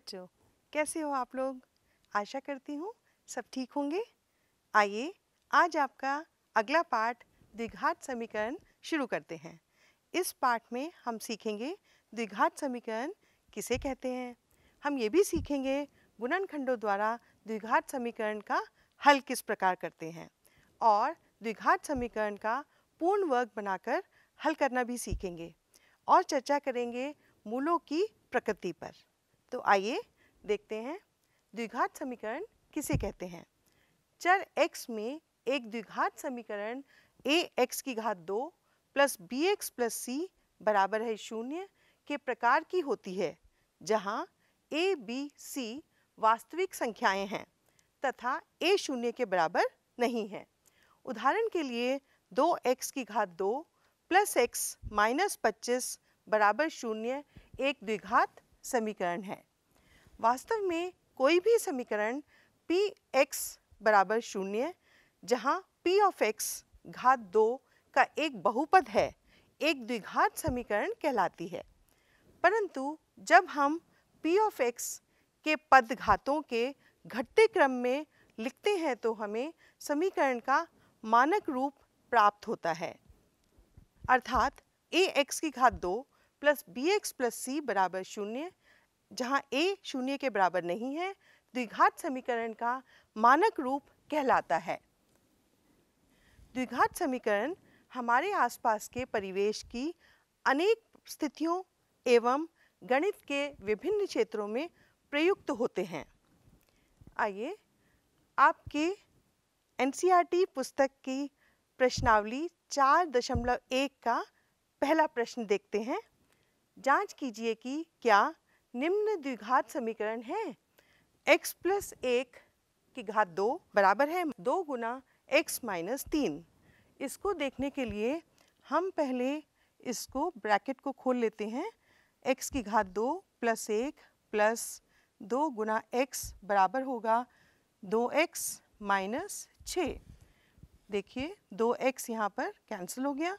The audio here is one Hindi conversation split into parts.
बच्चों कैसे हो आप लोग आशा करती हूँ सब ठीक होंगे आइए आज आपका अगला पाठ द्विघात समीकरण शुरू करते हैं इस पाठ में हम सीखेंगे द्विघात समीकरण किसे कहते हैं हम ये भी सीखेंगे गुणनखंडों द्वारा द्विघात समीकरण का हल किस प्रकार करते हैं और द्विघात समीकरण का पूर्ण वर्ग बनाकर हल करना भी सीखेंगे और चर्चा करेंगे मूलों की प्रकृति पर तो आइए देखते हैं द्विघात समीकरण किसे कहते हैं चर x में एक द्विघात समीकरण ए एक्स की घात दो plus b x plus c बराबर है शून्य के प्रकार की होती है जहाँ ए बी सी वास्तविक संख्याएं हैं तथा ए शून्य के बराबर नहीं है उदाहरण के लिए दो एक्स की घात दो प्लस एक्स माइनस पच्चीस बराबर शून्य एक द्विघात समीकरण है वास्तव में कोई भी समीकरण पी एक्स बराबर शून्य जहाँ पी ऑफ एक्स घात दो का एक बहुपद है एक द्विघात समीकरण कहलाती है परंतु जब हम पी ऑफ एक्स के पद घातों के घटते क्रम में लिखते हैं तो हमें समीकरण का मानक रूप प्राप्त होता है अर्थात ए एक्स की घात दो plus b x plus c बराबर शून्य जहाँ a शून्य के बराबर नहीं है द्विघात समीकरण का मानक रूप कहलाता है द्विघात समीकरण हमारे आसपास के परिवेश की अनेक स्थितियों एवं गणित के विभिन्न क्षेत्रों में प्रयुक्त होते हैं आइए आपके एन e पुस्तक की प्रश्नावली चार दशमलव एक का पहला प्रश्न देखते हैं जांच कीजिए कि क्या निम्न द्विघात समीकरण है x प्लस एक की घात दो बराबर है दो गुना एक्स माइनस तीन इसको देखने के लिए हम पहले इसको ब्रैकेट को खोल लेते हैं x की घात दो प्लस एक प्लस दो गुना एक्स बराबर होगा दो एक्स माइनस छः देखिए दो एक्स यहाँ पर कैंसिल हो गया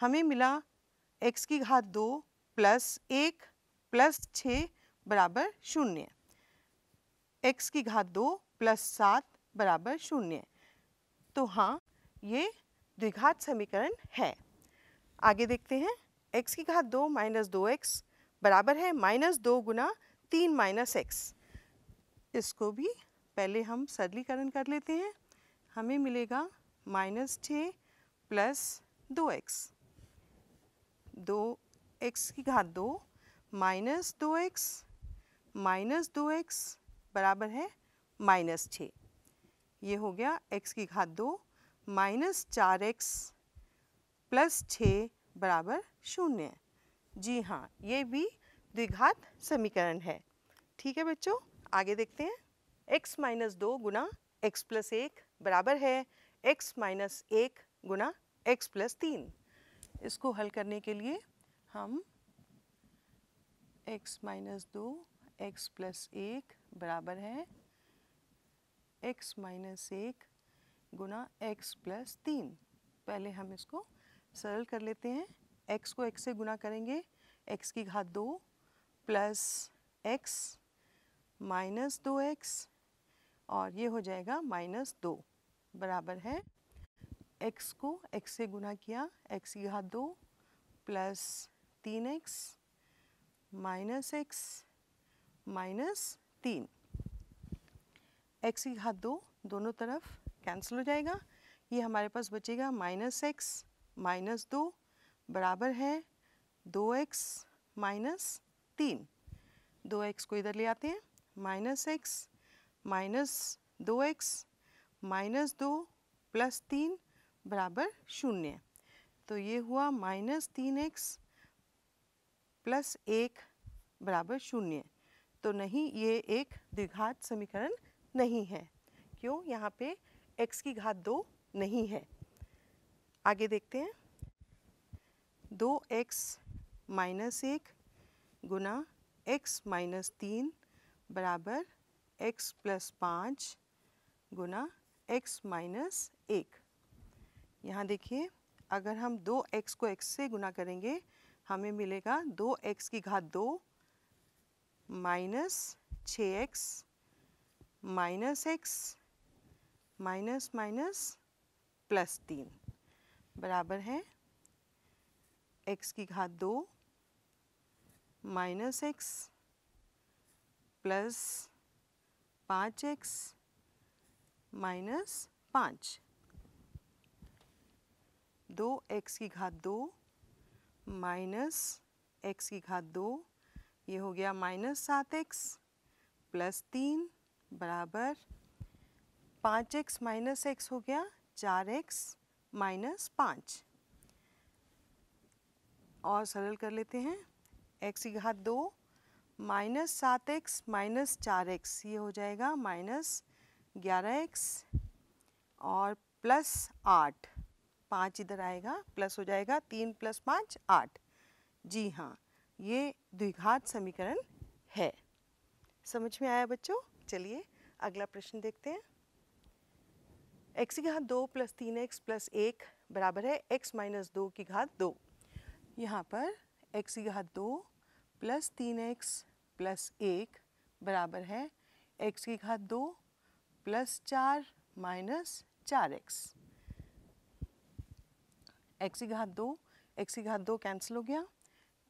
हमें मिला एक्स की घात दो प्लस एक प्लस छ बराबर शून्य एक्स की घात दो प्लस सात बराबर शून्य तो हाँ ये द्विघात समीकरण है आगे देखते हैं x की घात दो माइनस दो एक्स बराबर है माइनस दो गुना तीन माइनस एक्स इसको भी पहले हम सरलीकरण कर लेते हैं हमें मिलेगा माइनस छ प्लस दो एक्स दो एक्स की घात दो माइनस दो एक्स माइनस दो एक्स बराबर है माइनस छः ये हो गया एक्स की घात दो माइनस चार एक्स प्लस छः बराबर शून्य जी हाँ ये भी द्विघात समीकरण है ठीक है बच्चों आगे देखते हैं x माइनस दो गुना एक्स प्लस एक बराबर है x माइनस एक गुना एक्स प्लस तीन इसको हल करने के लिए हम x माइनस दो एक्स प्लस एक बराबर है x माइनस एक गुना एक्स प्लस तीन पहले हम इसको सरल कर लेते हैं x को x से गुना करेंगे x की घात दो प्लस एक्स माइनस दो एक्स और ये हो जाएगा माइनस दो बराबर है x को x से गुना किया x की घात दो प्लस तीन एक्स माइनस एक्स माइनस तीन एक्स की घात दो दोनों तरफ कैंसिल हो जाएगा ये हमारे पास बचेगा माइनस एक्स माइनस दो बराबर है दो एक्स माइनस तीन दो एक्स को इधर ले आते हैं माइनस एक्स माइनस दो एक्स माइनस दो प्लस तीन बराबर शून्य तो ये हुआ माइनस तीन एक्स प्लस एक बराबर शून्य तो नहीं ये एक द्विघात समीकरण नहीं है क्यों यहाँ पे x की घात दो नहीं है आगे देखते हैं दो एक्स माइनस एक गुना एक्स माइनस तीन बराबर एक्स प्लस पाँच गुना एक्स माइनस एक यहाँ देखिए अगर हम दो एक्स को एक्स से गुना करेंगे हमें मिलेगा दो एक्स की घात दो माइनस छ x minus x minus minus plus तीन बराबर है एक्स की घात दो माइनस एक्स प्लस पाँच एक्स माइनस पाँच दो एक्स की घात दो माइनस एक्स की घात दो ये हो गया माइनस सात एक्स प्लस तीन बराबर पाँच एक्स माइनस एक्स हो गया चार एक्स माइनस पाँच और सरल कर लेते हैं एक्स की घात दो माइनस सात एक्स माइनस चार एक्स ये हो जाएगा माइनस ग्यारह एक्स और प्लस आठ पाँच इधर आएगा प्लस हो जाएगा तीन प्लस पाँच आठ जी हाँ ये द्विघात समीकरण है समझ में आया बच्चों चलिए अगला प्रश्न देखते हैं एक्स की घात दो प्लस तीन एक्स प्लस एक बराबर है एक्स माइनस दो की घात दो यहाँ पर एक्स की घात दो प्लस तीन एक्स प्लस एक बराबर है एक्स की घात दो प्लस चार माइनस चार एक्स एक्स की घात दो एक्स की घात दो कैंसिल हो गया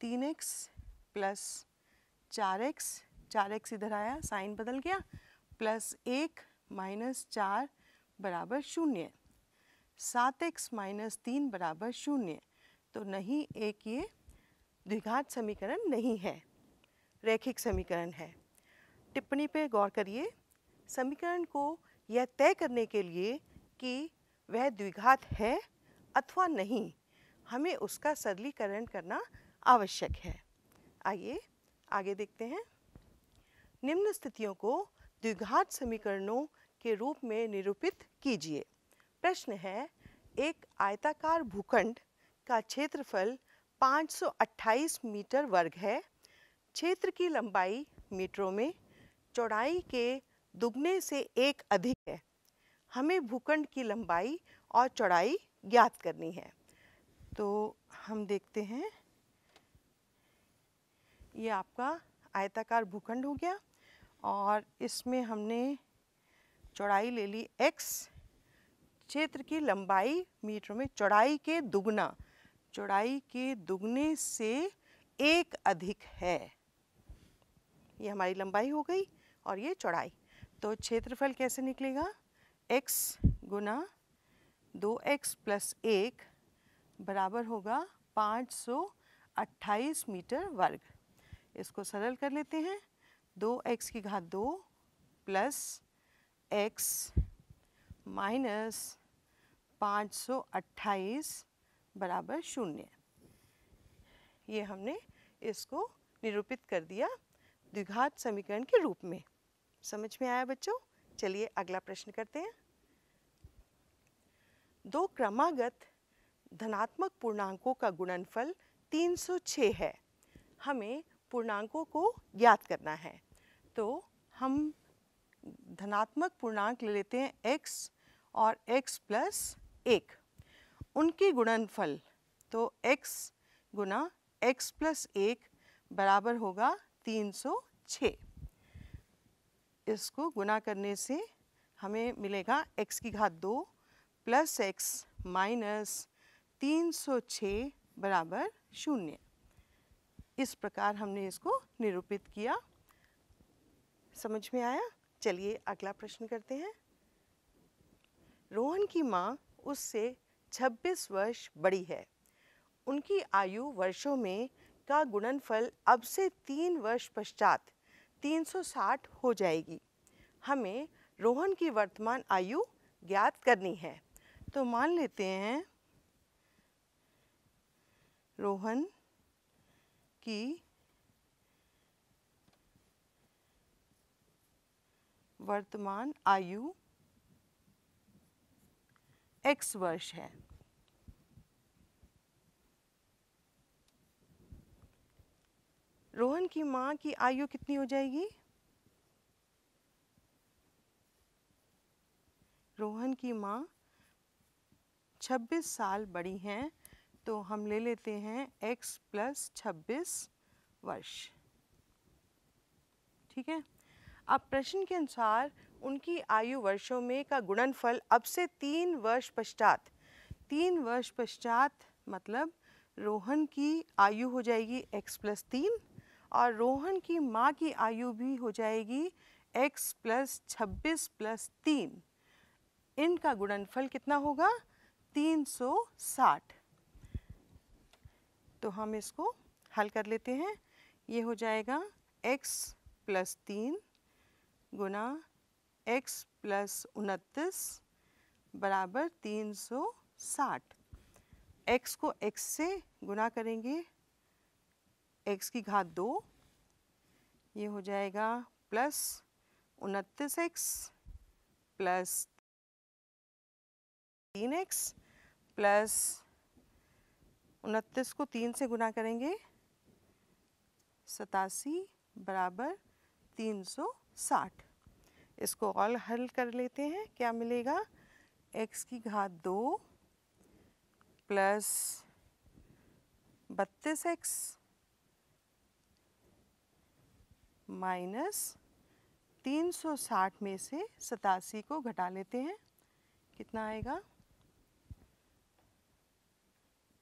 तीन एक्स प्लस चार एक्स चार एक्स इधर आया साइन बदल गया प्लस एक माइनस चार बराबर शून्य सात एक्स माइनस तीन बराबर शून्य तो नहीं एक ये द्विघात समीकरण नहीं है रैखिक समीकरण है टिप्पणी पे गौर करिए समीकरण को यह तय करने के लिए कि वह द्विघात है अथवा नहीं हमें उसका सरलीकरण करना आवश्यक है आइए आगे देखते हैं निम्न स्थितियों को द्विघात समीकरणों के रूप में निरूपित कीजिए प्रश्न है एक आयताकार भूखंड का क्षेत्रफल 528 मीटर वर्ग है क्षेत्र की लंबाई मीटरों में चौड़ाई के दुगने से एक अधिक है हमें भूखंड की लंबाई और चौड़ाई ज्ञात करनी है तो हम देखते हैं ये आपका आयताकार भूखंड हो गया और इसमें हमने चौड़ाई ले ली एक्स क्षेत्र की लंबाई मीटर में चौड़ाई के दुगना चौड़ाई के दुगने से एक अधिक है ये हमारी लंबाई हो गई और ये चौड़ाई तो क्षेत्रफल कैसे निकलेगा x गुना दो एक्स प्लस एक बराबर होगा 528 मीटर वर्ग इसको सरल कर लेते हैं दो एक्स की घात दो प्लस एक्स माइनस 528 बराबर शून्य ये हमने इसको निरूपित कर दिया द्विघात समीकरण के रूप में समझ में आया बच्चों चलिए अगला प्रश्न करते हैं दो क्रमागत धनात्मक पूर्णांकों का गुणनफल 306 है हमें पूर्णांकों को ज्ञात करना है तो हम धनात्मक पूर्णांक ले लेते हैं x और x प्लस एक उनके गुणनफल तो x गुना एक्स प्लस एक बराबर होगा 306 इसको गुना करने से हमें मिलेगा x की घात दो प्लस एक्स माइनस तीन सौ छः बराबर शून्य इस प्रकार हमने इसको निरूपित किया समझ में आया चलिए अगला प्रश्न करते हैं रोहन की माँ उससे 26 वर्ष बड़ी है उनकी आयु वर्षों में का गुणनफल अब से तीन वर्ष पश्चात 360 हो जाएगी हमें रोहन की वर्तमान आयु ज्ञात करनी है तो मान लेते हैं रोहन की वर्तमान आयु एक्स वर्ष है रोहन की माँ की आयु कितनी हो जाएगी रोहन की माँ छब्बीस साल बड़ी हैं तो हम ले लेते हैं x प्लस छब्बीस वर्ष ठीक है अब प्रश्न के अनुसार उनकी आयु वर्षों में का गुणनफल अब से तीन वर्ष पश्चात तीन वर्ष पश्चात मतलब रोहन की आयु हो जाएगी x प्लस तीन और रोहन की माँ की आयु भी हो जाएगी x प्लस छब्बीस प्लस तीन इनका गुणनफल कितना होगा 360 तो हम इसको हल कर लेते हैं ये हो जाएगा x प्लस तीन गुना एक्स प्लस उनतीस बराबर तीन सौ साठ एक्स को एक्स से गुना करेंगे एक्स की घात दो ये हो जाएगा प्लस उनतीस एक्स प्लस तीन एक्स प्लस उनतीस को तीन से गुना करेंगे सतासी बराबर तीन सौ साठ इसको ऑल हल कर लेते हैं क्या मिलेगा एक्स की घात दो प्लस बत्तीस एक्स माइनस तीन सौ साठ में से सतासी को घटा लेते हैं कितना आएगा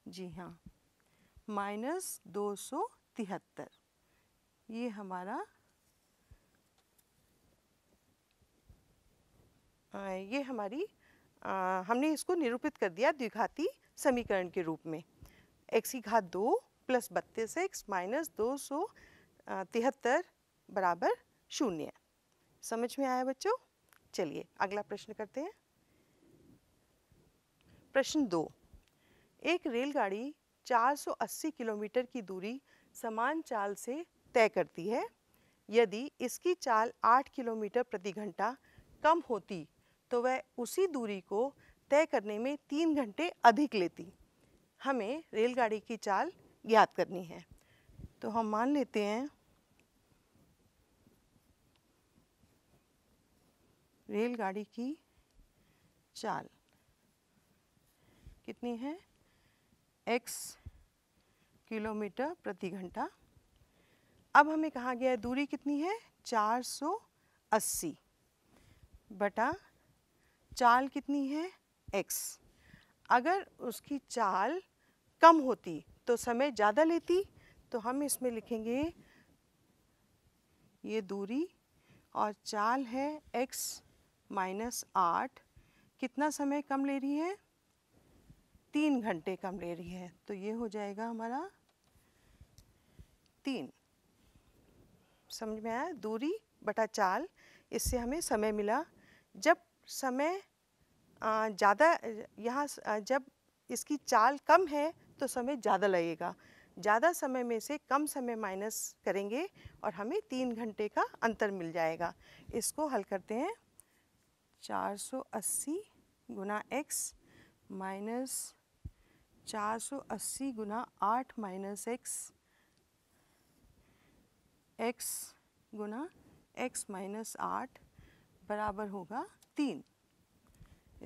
जी हाँ माइनस दो सौ तिहत्तर ये हमारा ये हमारी आ, हमने इसको निरूपित कर दिया द्विघाती समीकरण के रूप में एक्स की घात दो प्लस बत्तीस एक्स माइनस दो सौ तिहत्तर बराबर शून्य समझ में आया बच्चों चलिए अगला प्रश्न करते हैं प्रश्न दो एक रेलगाड़ी 480 किलोमीटर की दूरी समान चाल से तय करती है यदि इसकी चाल 8 किलोमीटर प्रति घंटा कम होती तो वह उसी दूरी को तय करने में तीन घंटे अधिक लेती हमें रेलगाड़ी की चाल ज्ञात करनी है तो हम मान लेते हैं रेलगाड़ी की चाल कितनी है x किलोमीटर प्रति घंटा अब हमें कहा गया है दूरी कितनी है 480 बटा चाल कितनी है x अगर उसकी चाल कम होती तो समय ज़्यादा लेती तो हम इसमें लिखेंगे ये दूरी और चाल है x माइनस आठ कितना समय कम ले रही है तीन घंटे कम ले रही है तो ये हो जाएगा हमारा तीन समझ में आया दूरी बटा चाल इससे हमें समय मिला जब समय ज़्यादा यहाँ जब इसकी चाल कम है तो समय ज़्यादा लगेगा ज़्यादा समय में से कम समय माइनस करेंगे और हमें तीन घंटे का अंतर मिल जाएगा इसको हल करते हैं 480 गुना एक्स माइनस चार सौ अस्सी गुना आठ माइनस एक्स एक्स गुना एक्स माइनस आठ बराबर होगा तीन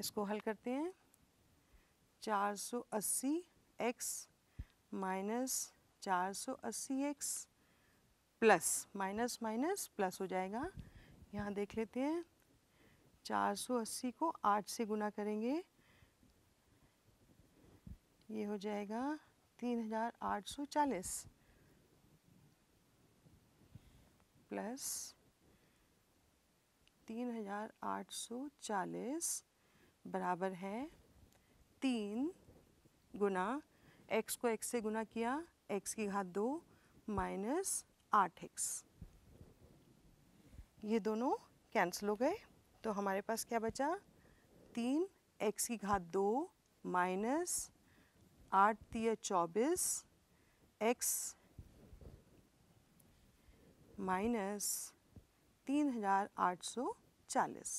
इसको हल करते हैं चार सौ अस्सी एक्स माइनस चार सौ अस्सी x plus minus minus plus हो जाएगा यहाँ देख लेते हैं चार सौ अस्सी को आठ से गुना करेंगे ये हो जाएगा तीन हजार आठ सौ चालीस प्लस तीन हजार आठ सौ चालीस बराबर है तीन गुना एक्स को एक्स से गुना किया एक्स की घात दो माइनस आठ एक्स ये दोनों कैंसिल हो गए तो हमारे पास क्या बचा तीन एक्स की घात दो माइनस आठ तीय चौबीस एक्स माइनस तीन हज़ार आठ सौ चालीस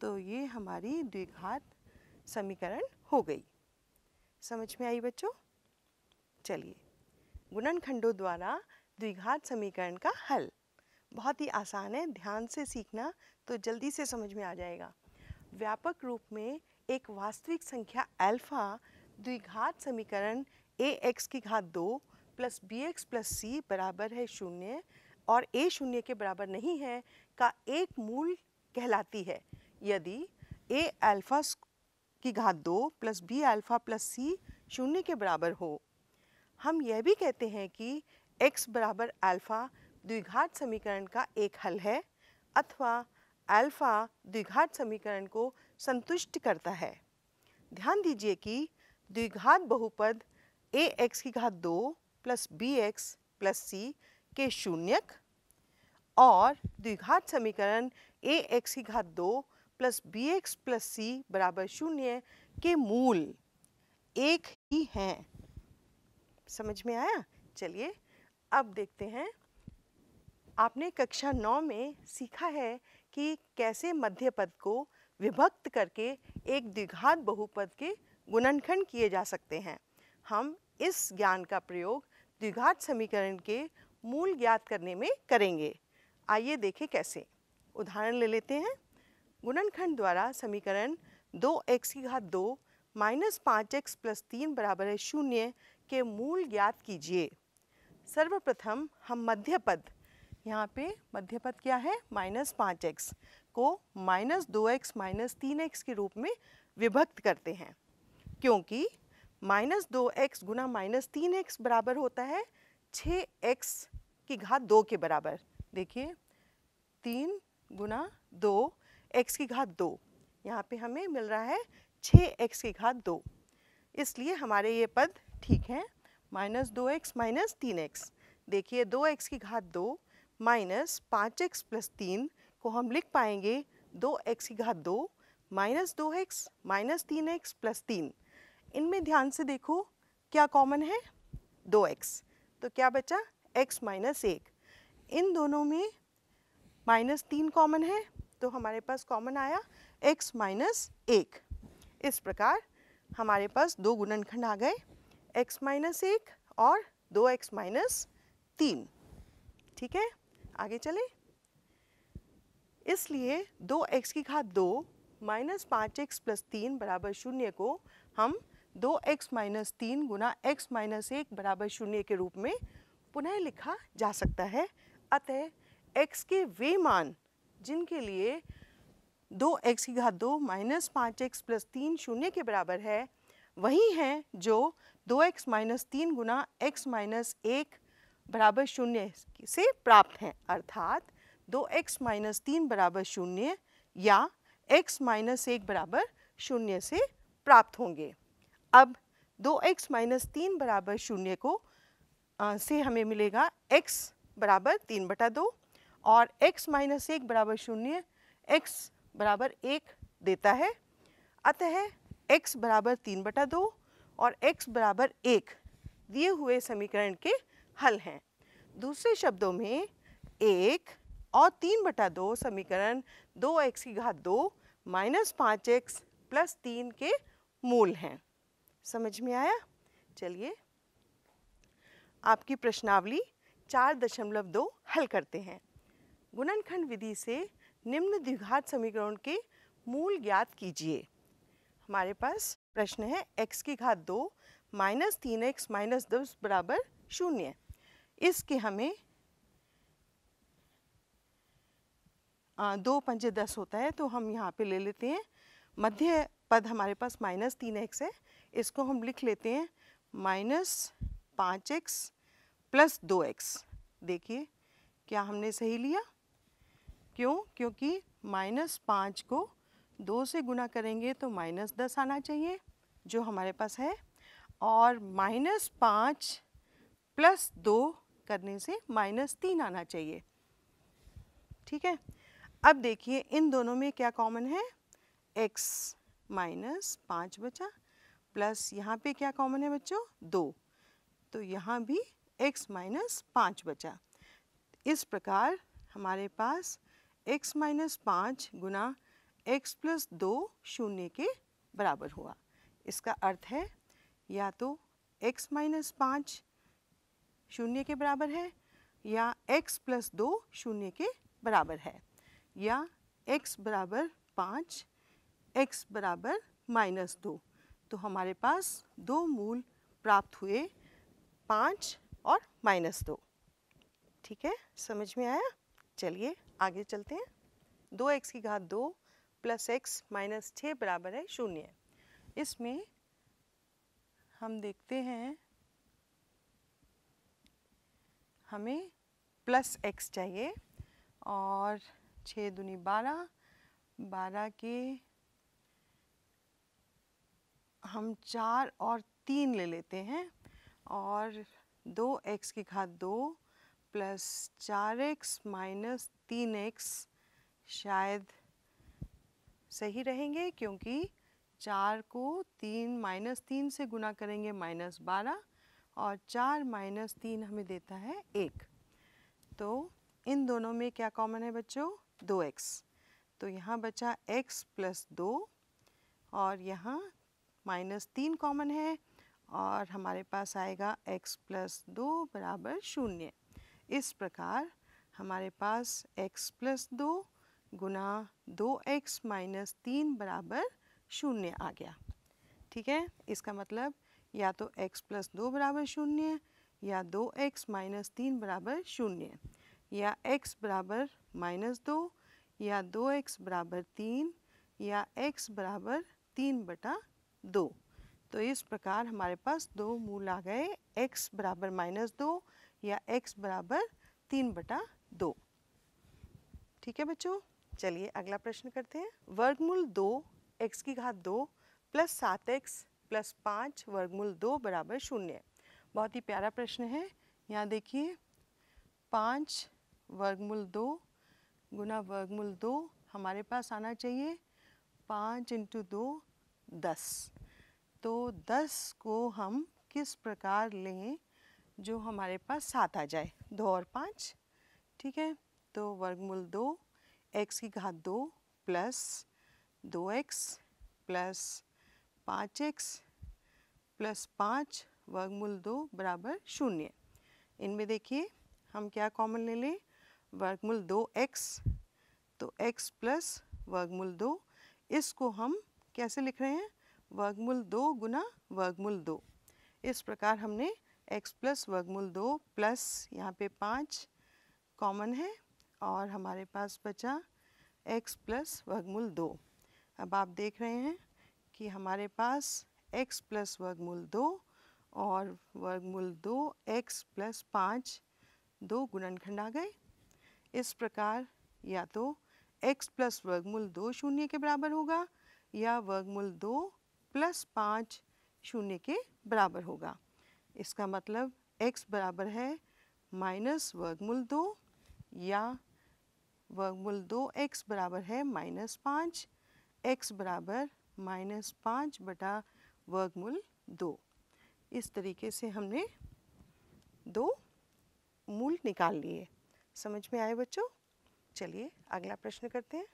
तो ये हमारी द्विघात समीकरण हो गई समझ में आई बच्चों चलिए गुणनखंडों द्वारा द्विघात समीकरण का हल बहुत ही आसान है ध्यान से सीखना तो जल्दी से समझ में आ जाएगा व्यापक रूप में एक वास्तविक संख्या अल्फा द्विघात समीकरण ए एक्स की घात दो plus b x plus c बराबर है शून्य और ए शून्य के बराबर नहीं है का एक मूल कहलाती है यदि ए अल्फा की घात दो plus b alpha plus c शून्य के बराबर हो हम यह भी कहते हैं कि x बराबर अल्फ़ा द्विघात समीकरण का एक हल है अथवा अल्फ़ा द्विघात समीकरण को संतुष्ट करता है ध्यान दीजिए कि द्विघात बहुपद ए एक्स की घात दो plus b x plus c के शून्यक और द्विघात समीकरण ए एक्स की घात दो plus b x plus c बराबर शून्य के मूल एक ही हैं समझ में आया चलिए अब देखते हैं आपने कक्षा नौ में सीखा है कि कैसे मध्य पद को विभक्त करके एक द्विघात बहुपद के गुणनखंड किए जा सकते हैं हम इस ज्ञान का प्रयोग द्विघात समीकरण के मूल ज्ञात करने में करेंगे आइए देखें कैसे उदाहरण ले लेते हैं गुणनखंड द्वारा समीकरण दो एक्स की घात दो माइनस पाँच एक्स प्लस तीन बराबर है शून्य के मूल ज्ञात कीजिए सर्वप्रथम हम मध्य पद यहाँ पे मध्य पद क्या है माइनस पाँच एक्स को माइनस दो एक्स माइनस तीन एक्स के रूप में विभक्त करते हैं क्योंकि माइनस दो एक्स गुना माइनस तीन एक्स बराबर होता है छः एक्स की घात दो के बराबर देखिए तीन गुना दो एक्स की घात दो यहाँ पे हमें मिल रहा है छः एक्स की घात दो इसलिए हमारे ये पद ठीक हैं माइनस दो एक्स माइनस तीन एक्स देखिए दो एक्स की घात दो माइनस पाँच एक्स प्लस तीन को हम लिख पाएंगे दो एक्स की घात दो माइनस दो एक्स माइनस तीन एक्स प्लस तीन इनमें ध्यान से देखो क्या कॉमन है दो एक्स तो क्या बचा एक्स माइनस एक इन दोनों में माइनस तीन कॉमन है तो हमारे पास कॉमन आया एक्स माइनस एक इस प्रकार हमारे पास दो गुणनखंड आ गए एक्स माइनस एक और दो एक्स माइनस तीन ठीक है आगे चले इसलिए दो एक्स की घात दो माइनस पाँच एक्स प्लस तीन बराबर शून्य को हम दो एक्स माइनस तीन गुना एक्स माइनस एक बराबर शून्य के रूप में पुनः लिखा जा सकता है अतः x के वे मान जिनके लिए दो एक्स की घात दो माइनस पाँच एक्स प्लस तीन शून्य के बराबर है वही हैं जो दो एक्स माइनस तीन गुना एक्स माइनस एक बराबर शून्य से प्राप्त हैं अर्थात दो तो एक्स माइनस तीन बराबर शून्य या x माइनस एक बराबर शून्य से प्राप्त होंगे अब दो एक्स माइनस तीन बराबर शून्य को आ, से हमें मिलेगा x बराबर तीन बटा दो और x माइनस एक बराबर शून्य x बराबर एक देता है अतः x बराबर तीन बटा दो और x बराबर एक दिए हुए समीकरण के हल हैं दूसरे शब्दों में एक और तीन बटा दो समीकरण दो एक्स की घात दो माइनस पाँच एक्स प्लस तीन के मूल हैं समझ में आया चलिए आपकी प्रश्नावली चार दशमलव दो हल करते हैं गुणनखंड विधि से निम्न द्विघात समीकरण के मूल ज्ञात कीजिए हमारे पास प्रश्न है x की घात दो माइनस तीन एक्स माइनस दस बराबर शून्य इसके हमें दो पंजे दस होता है तो हम यहाँ पे ले लेते हैं मध्य पद हमारे पास माइनस तीन एक्स है इसको हम लिख लेते हैं माइनस पाँच एक्स प्लस दो एक्स देखिए क्या हमने सही लिया क्यों क्योंकि माइनस पाँच को दो से गुना करेंगे तो माइनस दस आना चाहिए जो हमारे पास है और माइनस पाँच प्लस दो करने से माइनस तीन आना चाहिए ठीक है अब देखिए इन दोनों में क्या कॉमन है x माइनस पाँच बचा प्लस यहाँ पे क्या कॉमन है बच्चों दो तो यहाँ भी x माइनस पाँच बचा इस प्रकार हमारे पास x माइनस पाँच गुना एक्स प्लस दो शून्य के बराबर हुआ इसका अर्थ है या तो x माइनस पाँच शून्य के बराबर है या x प्लस दो शून्य के बराबर है या x बराबर पाँच एक्स बराबर माइनस दो तो हमारे पास दो मूल प्राप्त हुए पाँच और माइनस दो ठीक है समझ में आया चलिए आगे चलते हैं दो एक्स की घात दो प्लस एक्स माइनस छः बराबर है शून्य इसमें हम देखते हैं हमें प्लस एक्स चाहिए और छः दुनी बारह बारह के हम चार और तीन ले लेते हैं और दो एक्स की घात दो प्लस चार एक्स माइनस तीन एक्स शायद सही रहेंगे क्योंकि चार को तीन माइनस तीन से गुना करेंगे माइनस बारह और चार माइनस तीन हमें देता है एक तो इन दोनों में क्या कॉमन है बच्चों दो एक्स तो यहाँ बचा एक्स प्लस दो और यहाँ माइनस तीन कॉमन है और हमारे पास आएगा x प्लस दो बराबर शून्य इस प्रकार हमारे पास x प्लस दो गुना दो एक्स माइनस तीन बराबर शून्य आ गया ठीक है इसका मतलब या तो x प्लस दो बराबर शून्य या दो एक्स माइनस तीन बराबर शून्य या x बराबर माइनस दो या दो एक्स बराबर तीन या x बराबर तीन बटा दो तो इस प्रकार हमारे पास दो मूल आ गए x बराबर माइनस दो या x बराबर तीन बटा दो ठीक है बच्चों चलिए अगला प्रश्न करते हैं वर्गमूल दो एक्स की घात दो प्लस सात एक्स प्लस पाँच वर्गमूल दो बराबर शून्य बहुत ही प्यारा प्रश्न है यहाँ देखिए पाँच वर्गमूल दो गुना वर्गमूल दो हमारे पास आना चाहिए पाँच इंटू दो दस तो दस को हम किस प्रकार लें जो हमारे पास सात आ जाए दो और पाँच ठीक है तो वर्गमूल दो एक्स की घात दो प्लस दो एक्स प्लस पाँच एक्स प्लस पाँच वर्गमूल दो बराबर शून्य इनमें देखिए हम क्या कॉमन ले लें वर्गमूल दो एक्स तो एक्स प्लस वर्गमूल दो इसको हम कैसे लिख रहे हैं वर्गमूल दो गुना वर्गमूल दो इस प्रकार हमने x प्लस वर्गमूल दो प्लस यहाँ पे पाँच कॉमन है और हमारे पास बचा x प्लस वर्गमूल दो अब आप देख रहे हैं कि हमारे पास x प्लस वर्गमूल दो और वर्गमूल दो x प्लस पाँच दो गुणनखंड आ गए इस प्रकार या तो x प्लस वर्गमूल दो शून्य के बराबर होगा या वर्गमूल दो प्लस पाँच शून्य के बराबर होगा इसका मतलब x बराबर है माइनस वर्गमूल दो या वर्गमूल दो एक्स बराबर है माइनस पाँच एक्स बराबर माइनस पाँच बटा वर्गमूल दो इस तरीके से हमने दो मूल निकाल लिए समझ में आए बच्चों चलिए अगला प्रश्न करते हैं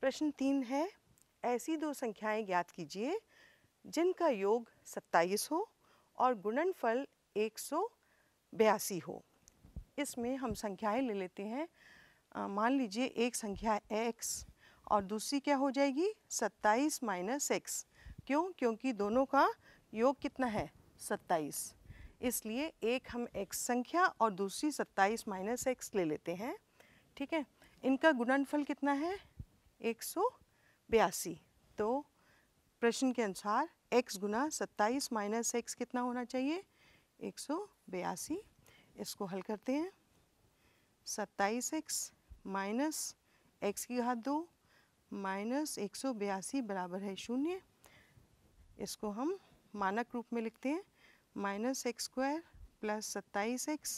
प्रश्न तीन है ऐसी दो संख्याएं ज्ञात कीजिए जिनका योग 27 हो और गुणनफल एक हो इसमें हम संख्याएं ले लेते हैं मान लीजिए एक संख्या x और दूसरी क्या हो जाएगी 27 माइनस एक्स क्यों क्योंकि दोनों का योग कितना है सत्ताईस इसलिए एक हम एक्स संख्या और दूसरी सत्ताईस माइनस एक्स ले लेते हैं ठीक है इनका गुणनफल कितना है एक सौ बयासी तो प्रश्न के अनुसार x गुना सत्ताईस माइनस एक्स कितना होना चाहिए एक सौ बयासी इसको हल करते हैं सत्ताईस एक्स माइनस एक्स की घात दो माइनस एक सौ बयासी बराबर है शून्य इसको हम मानक रूप में लिखते हैं माइनस एक्स स्क्वायर प्लस सत्ताईस एक्स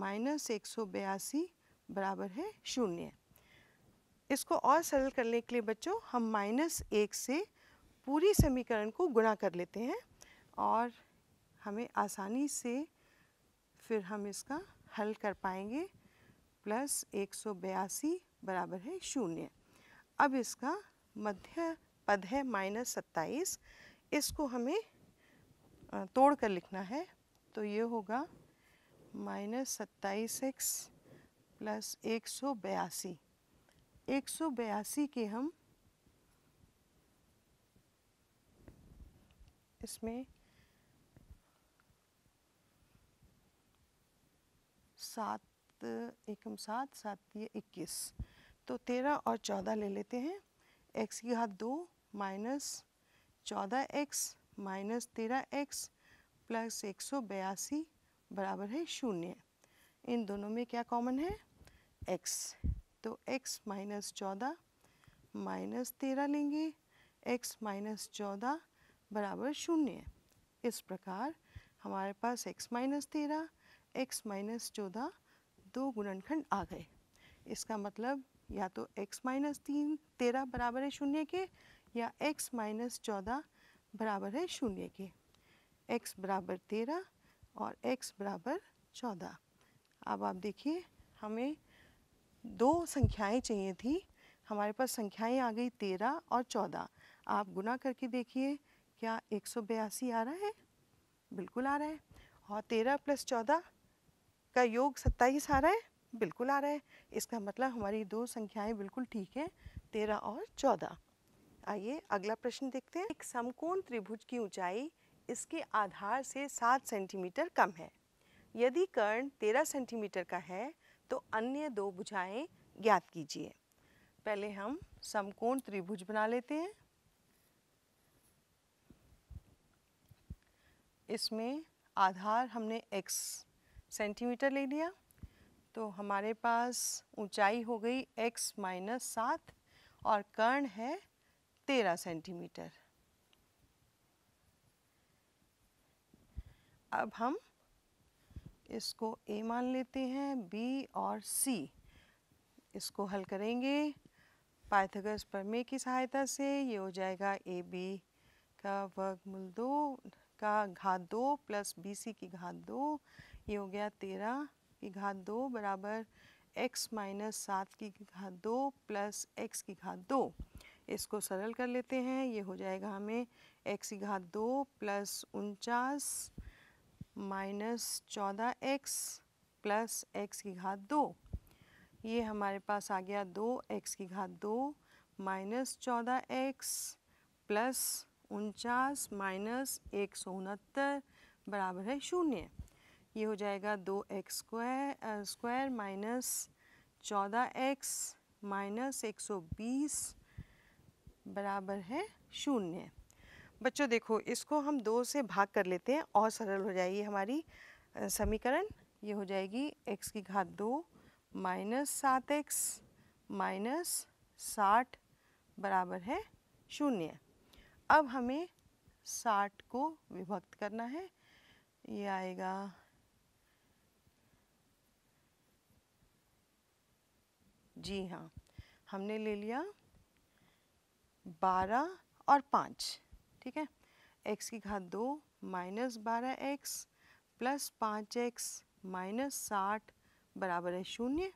माइनस एक सौ बयासी बराबर है शून्य इसको और सरल करने के लिए बच्चों हम माइनस एक से पूरी समीकरण को गुणा कर लेते हैं और हमें आसानी से फिर हम इसका हल कर पाएंगे प्लस एक सौ बयासी बराबर है शून्य अब इसका मध्य पद है माइनस सत्ताईस इसको हमें तोड़ कर लिखना है तो ये होगा माइनस सत्ताईस एक्स प्लस एक सौ बयासी एक सौ बयासी के हम इसमें सात एकम सात सात ये इक्कीस तो तेरह और चौदह ले लेते हैं एक्स की घात दो माइनस चौदह एक्स माइनस तेरह एक्स प्लस एक सौ बयासी बराबर है शून्य इन दोनों में क्या कॉमन है x तो x माइनस चौदह माइनस तेरह लेंगे x माइनस चौदह बराबर शून्य इस प्रकार हमारे पास x माइनस तेरह एक्स माइनस चौदह दो गुणनखंड आ गए इसका मतलब या तो x माइनस तीन तेरह बराबर है शून्य के या x माइनस चौदह बराबर है शून्य के x बराबर तेरह और x बराबर चौदह अब आप देखिए हमें दो संख्याएं चाहिए थी हमारे पास संख्याएं आ गई तेरह और चौदह आप गुना करके देखिए क्या एक सौ बयासी आ रहा है बिल्कुल आ रहा है और तेरह प्लस चौदह का योग सत्ताईस आ रहा है बिल्कुल आ रहा है इसका मतलब हमारी दो संख्याएं बिल्कुल ठीक हैं तेरह और चौदह आइए अगला प्रश्न देखते हैं एक समकोण त्रिभुज की ऊंचाई इसके आधार से सात सेंटीमीटर कम है यदि कर्ण तेरह सेंटीमीटर का है तो अन्य दो भुजाएं ज्ञात कीजिए पहले हम समकोण त्रिभुज बना लेते हैं इसमें आधार हमने x सेंटीमीटर ले लिया तो हमारे पास ऊंचाई हो गई x माइनस सात और कर्ण है तेरह सेंटीमीटर अब हम इसको ए मान लेते हैं बी और सी इसको हल करेंगे पाइथागोरस प्रमेय की सहायता से ये हो जाएगा ए बी का वर्गमूल दो का घात दो प्लस बी सी की घात दो ये हो गया तेरह की घात दो बराबर एक्स माइनस सात की घात दो प्लस एक्स की घात दो इसको सरल कर लेते हैं ये हो जाएगा हमें एक्स की घात दो प्लस उनचास माइनस चौदह एक्स प्लस एक्स की घात दो ये हमारे पास आ गया दो एक्स की घात दो माइनस चौदह एक्स प्लस उनचास माइनस एक सौ उनहत्तर बराबर है शून्य ये हो जाएगा दो एक्स स्क्वायर स्क्वायर माइनस चौदह एक्स माइनस एक सौ बीस बराबर है शून्य बच्चों देखो इसको हम दो से भाग कर लेते हैं और सरल हो जाएगी हमारी समीकरण ये हो जाएगी एक्स की घात दो माइनस सात एक्स माइनस साठ बराबर है शून्य अब हमें साठ को विभक्त करना है ये आएगा जी हाँ हमने ले लिया बारह और पाँच ठीक है एक्स की घात दो माइनस बारह एक्स प्लस पाँच एक्स माइनस साठ बराबर है शून्य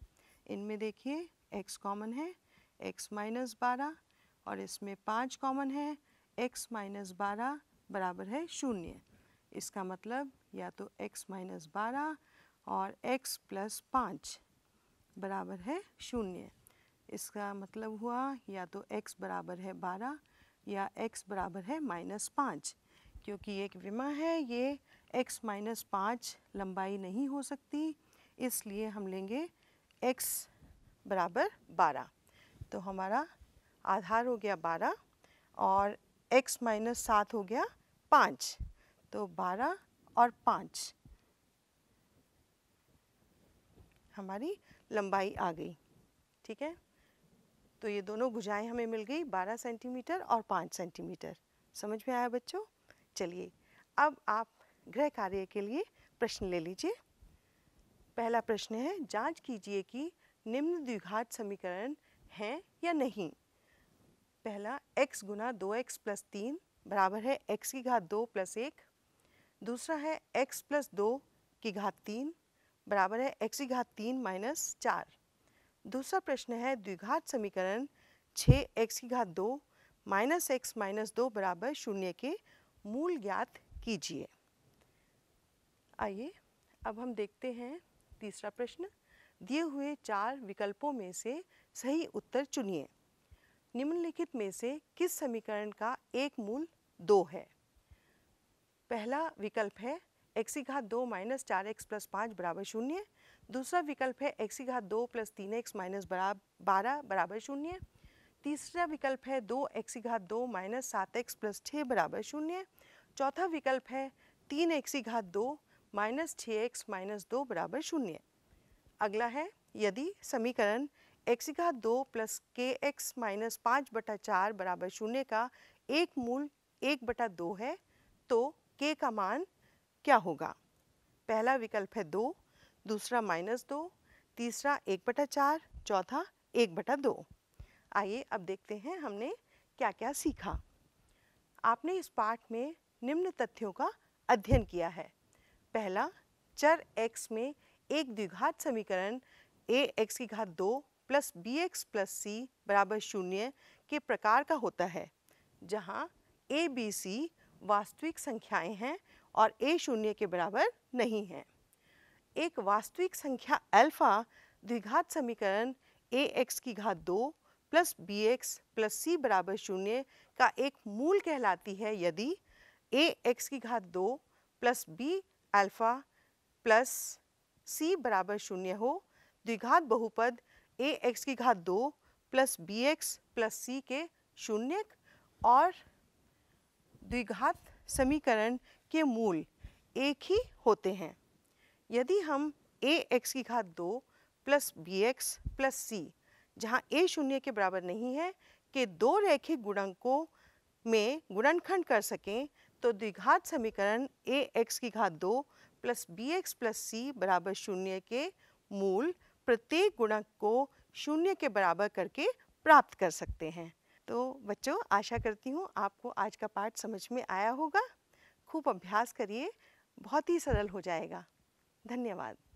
इनमें देखिए एक्स कॉमन है एक्स माइनस बारह और इसमें पाँच कॉमन है एक्स माइनस बारह बराबर है शून्य इसका मतलब या तो एक्स माइनस बारह और एक्स प्लस पाँच बराबर है शून्य इसका मतलब हुआ या तो x बराबर है बारह या x बराबर है माइनस पाँच क्योंकि एक विमा है ये x माइनस पाँच लंबाई नहीं हो सकती इसलिए हम लेंगे x बराबर बारह तो हमारा आधार हो गया बारह और x माइनस सात हो गया पाँच तो बारह और पाँच हमारी लंबाई आ गई ठीक है तो ये दोनों भुजाएं हमें मिल गई 12 सेंटीमीटर और 5 सेंटीमीटर समझ में आया बच्चों चलिए अब आप गृह कार्य के लिए प्रश्न ले लीजिए पहला प्रश्न है जांच कीजिए कि निम्न द्विघात समीकरण हैं या नहीं पहला x गुना दो एक्स प्लस तीन बराबर है x की घात दो प्लस एक दूसरा है x प्लस दो की घात तीन बराबर है x की घात तीन माइनस चार दूसरा प्रश्न है द्विघात समीकरण छः एक्स की घात दो माइनस एक्स माइनस दो बराबर शून्य के मूल ज्ञात कीजिए आइए अब हम देखते हैं तीसरा प्रश्न दिए हुए चार विकल्पों में से सही उत्तर चुनिए निम्नलिखित में से किस समीकरण का एक मूल दो है पहला विकल्प है एक्स की घात दो माइनस चार एक्स प्लस पाँच बराबर शून्य दूसरा विकल्प है एक्स की घात दो प्लस तीन एक्स माइनस बराबर बारह बराबर शून्य तीसरा विकल्प है दो एक्स की घात दो माइनस सात एक्स प्लस छः बराबर शून्य चौथा विकल्प है तीन एक्स की घात दो माइनस छः एक्स माइनस दो बराबर शून्य अगला है यदि समीकरण एक्स की घात दो प्लस के एक्स माइनस पाँच बटा चार बराबर शून्य का एक मूल एक बटा दो है तो के का मान क्या होगा पहला विकल्प है दो दूसरा माइनस दो तीसरा एक बटा चार चौथा एक बटा दो आइए अब देखते हैं हमने क्या क्या सीखा आपने इस पाठ में निम्न तथ्यों का अध्ययन किया है पहला चर x में एक द्विघात समीकरण ए एक्स की घात दो plus b x plus c बराबर शून्य के प्रकार का होता है जहाँ ए बी सी वास्तविक संख्याएँ हैं और ए शून्य के बराबर नहीं हैं एक वास्तविक संख्या अल्फा द्विघात समीकरण ए एक्स की घात दो plus b x plus c बराबर शून्य का एक मूल कहलाती है यदि ए एक्स की घात दो plus b alpha plus c बराबर शून्य हो द्विघात बहुपद ए एक्स की घात दो plus b x plus c के शून्य और द्विघात समीकरण के मूल एक ही होते हैं यदि हम ए एक्स की घात दो plus b x plus c जहाँ ए शून्य के बराबर नहीं है के दो रेखिक गुणांकों में गुणनखंड कर सकें तो द्विघात समीकरण ए एक्स की घात दो plus b x plus c बराबर शून्य के मूल प्रत्येक गुणक को शून्य के बराबर करके प्राप्त कर सकते हैं तो बच्चों आशा करती हूँ आपको आज का पाठ समझ में आया होगा खूब अभ्यास करिए बहुत ही सरल हो जाएगा धन्यवाद